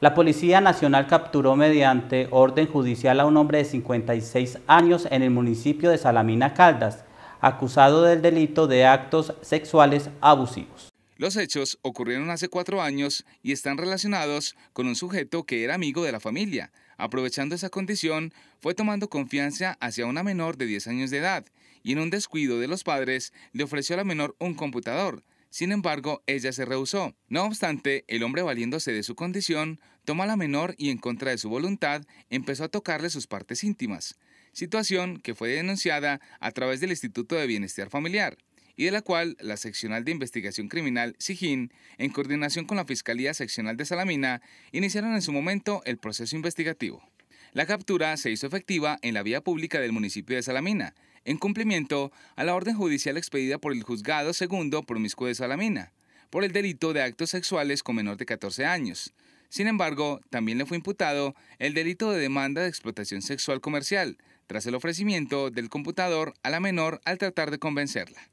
La Policía Nacional capturó mediante orden judicial a un hombre de 56 años en el municipio de Salamina Caldas, acusado del delito de actos sexuales abusivos. Los hechos ocurrieron hace cuatro años y están relacionados con un sujeto que era amigo de la familia. Aprovechando esa condición, fue tomando confianza hacia una menor de 10 años de edad y en un descuido de los padres le ofreció a la menor un computador. Sin embargo, ella se rehusó. No obstante, el hombre valiéndose de su condición, tomó a la menor y en contra de su voluntad empezó a tocarle sus partes íntimas, situación que fue denunciada a través del Instituto de Bienestar Familiar y de la cual la Seccional de Investigación Criminal, SIGIN, en coordinación con la Fiscalía Seccional de Salamina, iniciaron en su momento el proceso investigativo. La captura se hizo efectiva en la vía pública del municipio de Salamina, en cumplimiento a la orden judicial expedida por el juzgado segundo promiscuo de Salamina, por el delito de actos sexuales con menor de 14 años. Sin embargo, también le fue imputado el delito de demanda de explotación sexual comercial, tras el ofrecimiento del computador a la menor al tratar de convencerla.